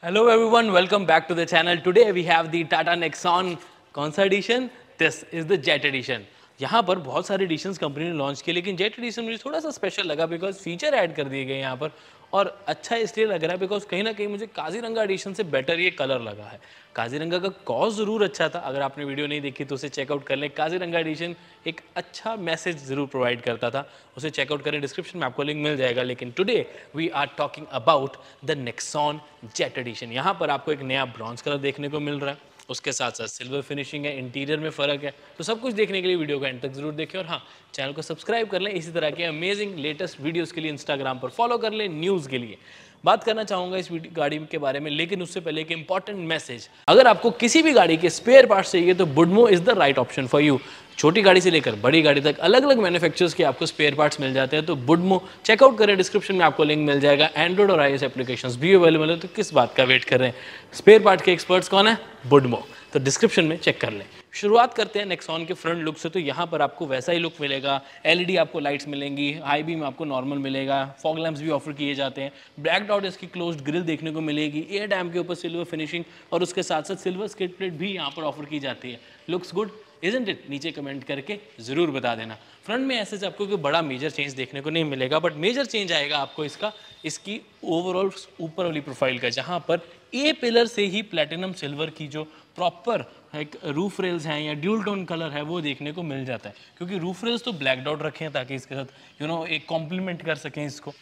Hello everyone, welcome back to the channel. Today we have the Tata Nexon Concert Edition. This is the Jet Edition. यहाँ पर बहुत सारे addition company ने launch किए लेकिन jet addition मुझे थोड़ा सा स्पेशल लगा बिकॉज फीचर ऐड कर दिए गए यहाँ पर और अच्छा इसलिए लग रहा है बिकॉज कहीं ना कहीं मुझे काजीरंगा एडिशन से बेटर ये कलर लगा है काजीरंगा का कॉज ज़रूर अच्छा था अगर आपने वीडियो नहीं देखी तो उसे चेकआउट कर लें काजीरंगा एडिशन एक अच्छा मैसेज ज़रूर प्रोवाइड करता था उसे चेकआउट करें डिस्क्रिप्शन में आपको लिंक मिल जाएगा लेकिन today we are talking about the Nexon jet edition यहाँ पर आपको एक नया ब्रॉन्ज कलर देखने को मिल रहा है उसके साथ साथ सिल्वर फिनिशिंग है इंटीरियर में फ़र्क है तो सब कुछ देखने के लिए वीडियो को एंड तक जरूर देखें और हाँ चैनल को सब्सक्राइब कर लें इसी तरह के अमेजिंग लेटेस्ट वीडियोज़ के लिए इंस्टाग्राम पर फॉलो कर लें न्यूज़ के लिए बात करना चाहूंगा इस गाड़ी के बारे में लेकिन उससे पहले एक इंपॉर्टेंट मैसेज अगर आपको किसी भी गाड़ी के स्पेयर पार्ट चाहिए तो Boodmo is the right option for you छोटी गाड़ी से लेकर बड़ी गाड़ी तक अलग अलग मैन्युफैक्चरर्स के आपको स्पेयर पार्ट्स मिल जाते हैं तो बुडमो चेकआउट करें डिस्क्रिप्शन में आपको लिंक मिल जाएगा एंड्रॉइड और आई एप्लीकेशंस भी अवेलेबल है तो किस बात का वेट कर रहे हैं स्पेयर पार्ट के एक्सपर्ट्स कौन है बुडमो तो डिस्क्रिप्शन में चेक कर लें शुरुआत करते हैं नेक्सॉन के फ्रंट लुक से तो यहाँ पर आपको वैसा ही लुक मिलेगा एलईडी e आपको लाइट्स मिलेंगी हाई बीम आपको नॉर्मल मिलेगा फॉग लैम्प्स भी ऑफर किए जाते हैं ब्लैक डॉट इसकी क्लोज्ड ग्रिल देखने को मिलेगी एयर डैम के ऊपर सिल्वर फिनिशिंग और उसके साथ साथ सिल्वर स्किट प्लेट भी यहाँ पर ऑफर की जाती है लुक्स गुड इजेंट इट नीचे कमेंट करके ज़रूर बता देना फ्रंट में ऐसे आपको कोई बड़ा मेजर चेंज देखने को नहीं मिलेगा बट मेजर चेंज आएगा आपको इसका इसकी ओवरऑल ऊपर वाली प्रोफाइल का जहाँ पर ए पिलर से ही प्लेटिनम सिल्वर की जो प्रॉपर एक रूफ रेल्स हैं या ड्यूल टोन कलर है वो देखने को मिल जाता है क्योंकि रूफ रेल्स तो ब्लैक डॉट रखे हैं ताकि इसके साथ यू you नो know, एक कॉम्प्लीमेंट कर सकें इसको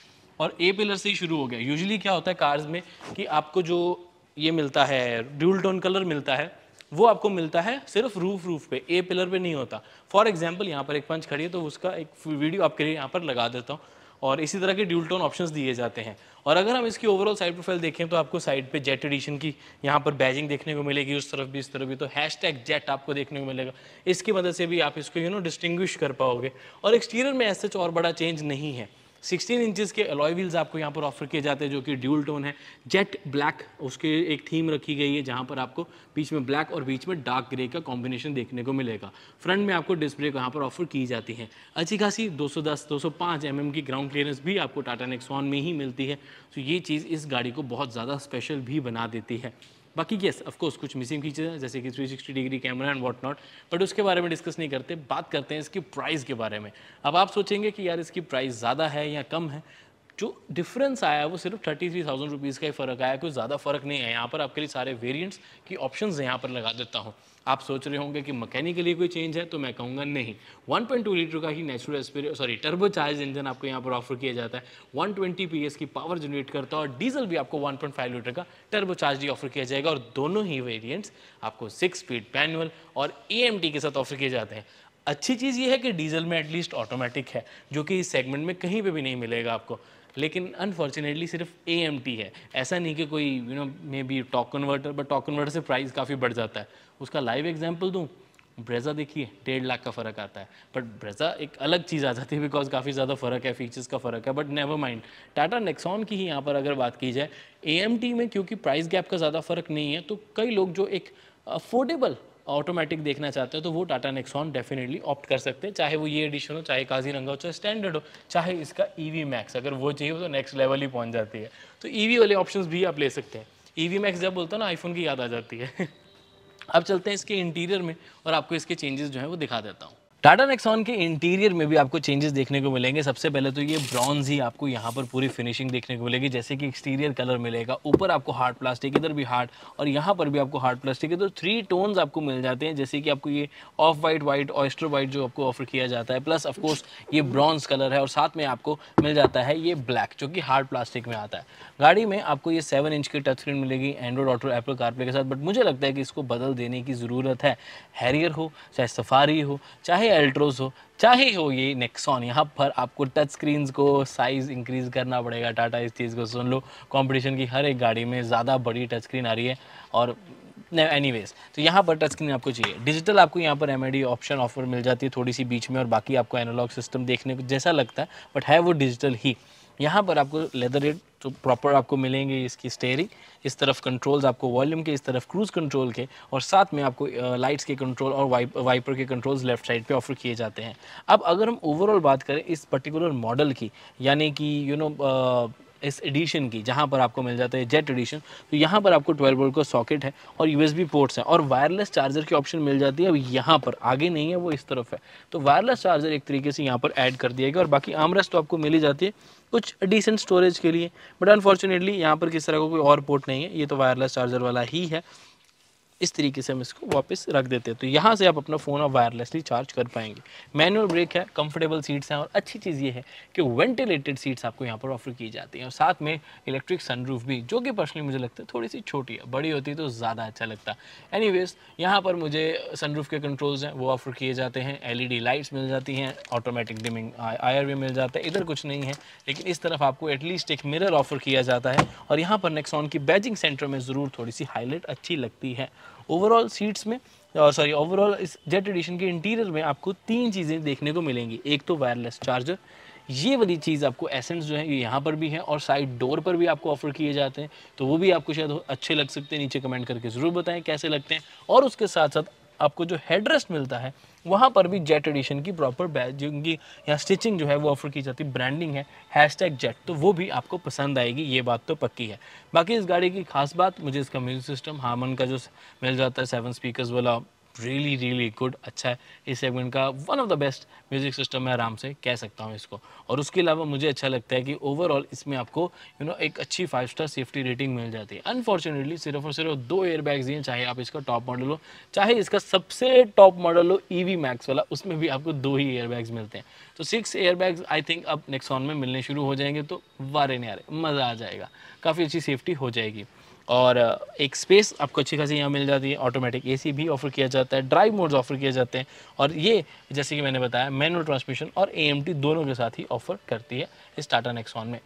और ए पिलर से ही शुरू हो गया यूजली क्या होता है कार्स में कि आपको जो ये मिलता है ड्यूल टोन कलर मिलता है वो आपको मिलता है सिर्फ रूफ रूफ पे ए पिलर पे नहीं होता फॉर एग्जाम्पल यहाँ पर एक पंच खड़ी है तो उसका एक वीडियो आपके लिए यहाँ पर लगा देता हूँ और इसी तरह के ड्यूल्टोन ऑप्शन ऑप्शंस दिए जाते हैं और अगर हम इसकी ओवरऑल साइड प्रोफाइल देखें तो आपको साइड पे जेट एडिशन की यहाँ पर बैजिंग देखने को मिलेगी उस तरफ भी इस तरफ भी तो हैश जेट आपको देखने को मिलेगा इसकी मदद से भी आप इसको यू नो डिस्टिंग्विश कर पाओगे और एक्सटीरियर में ऐसे और बड़ा चेंज नहीं है सिक्सटीन इंचज़ के अलॉय व्हील्स आपको यहाँ पर ऑफर किए जाते हैं जो कि ड्यूल टोन है जेट ब्लैक उसके एक थीम रखी गई है जहाँ पर आपको बीच में ब्लैक और बीच में डार्क ग्रे का कॉम्बिनेशन देखने को मिलेगा फ्रंट में आपको डिस्प्ले यहाँ पर ऑफर की जाती है अच्छी खासी 210 205 एम की ग्राउंड क्लियरेंस भी आपको टाटा नेक्सॉन में ही मिलती है तो ये चीज़ इस गाड़ी को बहुत ज़्यादा स्पेशल भी बना देती है बाकी येस ऑफकोर्स कुछ मिसिंग फीचर जैसे कि 360 degree camera and what not but उसके बारे में डिस्कस नहीं करते बात करते हैं इसकी प्राइस के बारे में अब आप सोचेंगे कि यार इसकी प्राइस ज़्यादा है या कम है जो डिफरेंस आया है वो सिर्फ थर्टी थ्री थाउजेंड रुपीज़ का ही फ़र्क आया कोई ज़्यादा फ़र्क नहीं है यहाँ पर आपके लिए सारे वेरियंट्स की ऑप्शन यहाँ पर लगा देता हूँ आप सोच रहे होंगे कि मैकेनिकली कोई चेंज है तो मैं कहूँगा नहीं वन पॉइंट टू लीटर का ही नेचुरल एक्सपीरियर सॉरी टर्बो चार्ज इंजन आपको यहाँ पर ऑफर किया जाता है पी एस की पावर जनरेट करता है और डीजल भी आपको फाइव लीटर का टर्बो चार्ज ही ऑफर किया जाएगा और दोनों ही वेरियंट्स आपको सिक्स स्पीड पैनुअल और ए के साथ ऑफर किए जाते हैं अच्छी चीज़ ये है कि डीजल में एटलीस्ट ऑटोमेटिक है जो कि इस सेगमेंट में कहीं पर भी नहीं मिलेगा आपको लेकिन अनफॉर्चुनेटली सिर्फ ए है ऐसा नहीं कि कोई you know maybe torque converter but torque converter से प्राइस काफ़ी बढ़ जाता है उसका लाइव एग्जाम्पल दूँ ब्रेज़ा देखिए डेढ़ लाख का फ़र्क आता है बट ब्रेज़ा एक अलग चीज़ आ जाती है बिकॉज काफ़ी ज़्यादा फ़र्क है फीचर्स का फ़र्क है but never mind Tata Nexon की ही यहाँ पर अगर बात की जाए ए में क्योंकि प्राइस गैप का ज़्यादा फ़र्क नहीं है तो कई लोग जो एक अफोर्डेबल ऑटोमेटिक देखना चाहते हो तो वो टाटा नेक्सॉन डेफिनेटली ऑप्ट कर सकते हैं चाहे वो ये एडिशन हो चाहे काजी रंगा हो चाहे स्टैंडर्ड हो चाहे इसका वी e मैक्स अगर वो चाहिए हो तो नेक्स्ट लेवल ही पहुंच जाती है तो वी e वाले ऑप्शन भी आप ले सकते हैं वी e मैक्स जब बोलता हूँ ना आईफोन की याद आ जाती है अब चलते हैं इसके इंटीरियर में और आपको इसके चेंजेस जो है वो दिखा देता हूँ टाटा नेक्सॉन के इंटीरियर में भी आपको चेंजेस देखने को मिलेंगे सबसे पहले तो ये ब्रॉन्ज ही आपको यहाँ पर पूरी फिनिशिंग देखने को मिलेगी जैसे कि एक्सटीरियर कलर मिलेगा ऊपर आपको हार्ड प्लास्टिक इधर भी हार्ड और यहाँ पर भी आपको हार्ड प्लास्टिक है तो थ्री टोन्स आपको मिल जाते हैं जैसे कि आपको ये off white white oyster white जो आपको ऑफर किया जाता है प्लस ऑफकोर्स ये ब्रॉन्ज कलर है और साथ में आपको मिल जाता है ये ब्लैक जो कि हार्ड प्लास्टिक में आता है गाड़ी में आपको ये सेवन इंच की टच स्क्रीन मिलेगी एंड्रॉड ऑटो एप्पल कारप्ले के साथ बट मुझे लगता है कि इसको बदल देने की ज़रूरत है हैरियर हो चाहे सफारी हो चाहे अल्ट्रोज हो चाहे हो ये नेक्सॉन यहाँ पर आपको टच स्क्रीन को साइज़ इंक्रीज़ करना पड़ेगा टाटा इस चीज़ को सुन लो कॉम्पिटिशन की हर एक गाड़ी में ज़्यादा बड़ी टच स्क्रीन आ रही है और एनी वेज तो यहाँ पर टच स्क्रीन आपको चाहिए डिजिटल आपको यहाँ पर एम ऑप्शन ऑफर मिल जाती है थोड़ी सी बीच में और बाकी आपको एनालॉग सिस्टम देखने को जैसा लगता है बट है वो डिजिटल ही यहाँ पर आपको लेदर रेड तो प्रॉपर आपको मिलेंगे इसकी स्टेयरिंग इस तरफ कंट्रोल्स आपको वॉल्यूम के इस तरफ क्रूज़ कंट्रोल के और साथ में आपको लाइट्स के कंट्रोल और वाइप, वाइपर के कंट्रोल्स लेफ्ट साइड पे ऑफर किए जाते हैं अब अगर हम ओवरऑल बात करें इस पर्टिकुलर मॉडल की यानी कि यू नो इस एडिशन की जहाँ पर आपको मिल जाता है जेट एडिशन तो यहाँ पर आपको 12 वोल्ट का सॉकेट है और यूएसबी पोर्ट्स हैं और वायरलेस चार्जर की ऑप्शन मिल जाती है अब यहाँ पर आगे नहीं है वो इस तरफ है तो वायरलेस चार्जर एक तरीके से यहाँ पर ऐड कर दिया गया और बाकी आमरस तो आपको मिली जाती है कुछ डिसेंट स्टोरेज के लिए बट अनफॉर्चुनेटली यहाँ पर किस तरह का को कोई और पोर्ट नहीं है ये तो वायरलेस चार्जर वाला ही है इस तरीके से हम इसको वापस रख देते हैं तो यहाँ से आप अपना फ़ोन वायरलेसली चार्ज कर पाएंगे मैनुअल ब्रेक है कंफर्टेबल सीट्स हैं और अच्छी चीज़ ये है कि वेंटिलेटेड सीट्स आपको यहाँ पर ऑफर की जाती हैं और साथ में इलेक्ट्रिक सनरूफ भी जो कि पर्सनली मुझे लगता है थोड़ी सी छोटी है बड़ी होती तो ज़्यादा अच्छा लगता एनी वेज़ यहाँ पर मुझे सनरूफ के कंट्रोल्स हैं वो ऑफर किए जाते हैं एल लाइट्स मिल जाती हैं ऑटोमेटिक डिमिंग आयर भी मिल जाता है इधर कुछ नहीं है लेकिन इस तरफ आपको एटलीस्ट एक मिररर ऑफर किया जाता है और यहाँ पर नेक्सॉन की बैजिंग सेंटर में ज़रूर थोड़ी सी हाईलाइट अच्छी लगती है ओवरऑल सीट्स में और सॉरी ओवरऑल इस जेट एडिशन के इंटीरियर में आपको तीन चीज़ें देखने को मिलेंगी एक तो वायरलेस चार्जर ये वाली चीज़ आपको एसेंस जो है ये यहाँ पर भी है और साइड डोर पर भी आपको ऑफर किए जाते हैं तो वो भी आपको शायद अच्छे लग सकते हैं नीचे कमेंट करके ज़रूर बताएं कैसे लगते हैं और उसके साथ साथ आपको जो हेड रेस्ट मिलता है वहाँ पर भी जेट एडिशन की प्रॉपर जिनकी यहाँ स्टिचिंग जो है वो ऑफर की जाती है ब्रांडिंग है हैश टैग जेट तो वो भी आपको पसंद आएगी ये बात तो पक्की है बाकी इस गाड़ी की खास बात मुझे इसका म्यूजिक सिस्टम हारमन का जो मिल जाता है सेवन स्पीकर्स वाला रियली रियली गुड अच्छा है इस सेगमेंट का one of the best music system मैं आराम से कह सकता हूँ इसको और उसके अलावा मुझे अच्छा लगता है कि ओवरऑल इसमें आपको यू you नो know, एक अच्छी फाइव स्टार सेफ्टी रेटिंग मिल जाती है अनफॉर्चुनेटली सिर्फ और सिर्फ दो एयर बैग्स दिए चाहे आप इसका टॉप मॉडल हो चाहे इसका सबसे टॉप मॉडल हो ई वी मैक्स वाला उसमें भी आपको दो ही एयर बैग्स मिलते हैं तो six air bags I think अब नेक्सॉन में मिलने शुरू हो जाएंगे तो वारे नहीं आ रहे मज़ा आ जाएगा काफ़ी अच्छी सेफ्टी हो जाएगी और एक स्पेस आपको अच्छी खासी यहाँ मिल जाती है ऑटोमेटिक एसी भी ऑफर किया जाता है ड्राइव मोड्स ऑफर किए जाते हैं और ये जैसे कि मैंने बताया मैनुअल ट्रांसमिशन और एएमटी दोनों के साथ ही ऑफर करती है इस टाटा नेक्सॉन में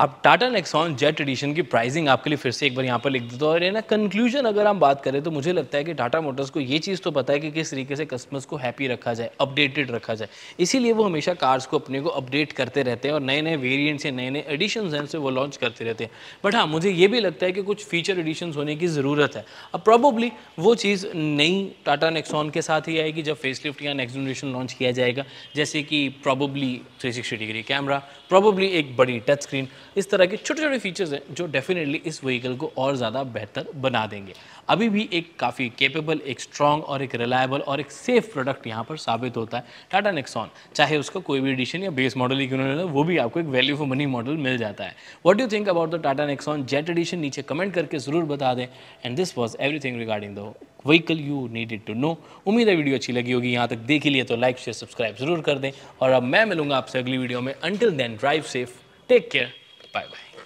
अब टाटा नेक्सॉन जेट एडिशन की प्राइसिंग आपके लिए फिर से एक बार यहाँ पर लिख देता हूँ और ये ना कंक्लूजन अगर हम बात करें तो मुझे लगता है कि टाटा मोटर्स को ये चीज़ तो पता है कि किस तरीके से कस्टमर्स को हैप्पी रखा जाए अपडेटेड रखा जाए इसीलिए वो हमेशा कार्स को अपने को अपडेट करते रहते हैं और नए नए वेरियंट्स या नए नए एडिशन हैं उनसे वो लॉन्च करते रहते हैं बट हाँ मुझे ये भी लगता है कि कुछ फीचर एडिशन होने की ज़रूरत है अब प्रॉबली वो चीज़ नई टाटा नेक्सॉन के साथ ही आएगी जब फेस लिफ्ट या नेक्स्ट जनरेशन लॉन्च किया जाएगा जैसे कि probably three degree camera probably एक बड़ी टच स्क्रीन इस तरह के छोटे छोटे फीचर्स हैं जो डेफिनेटली इस व्हीकल को और ज़्यादा बेहतर बना देंगे अभी भी एक काफ़ी केपेबल एक स्ट्रॉन्ग और एक रिलायबल और एक सेफ प्रोडक्ट यहाँ पर साबित होता है टाटा नेक्सॉन चाहे उसका कोई भी एडिशन या बेस मॉडल ही क्यों ना वो भी आपको एक वैल्यू फॉर मनी मॉडल मिल जाता है what do think about the Tata Nexon jet edition नीचे कमेंट करके ज़रूर बता दें and this was every regarding the vehicle you needed to know उम्मीद है वीडियो अच्छी लगी होगी यहाँ तक देख लिए तो लाइक शेयर सब्सक्राइब जरूर कर दें और अब मैं मिलूंगा आपसे अगली वीडियो में until then drive safe take care Bye bye.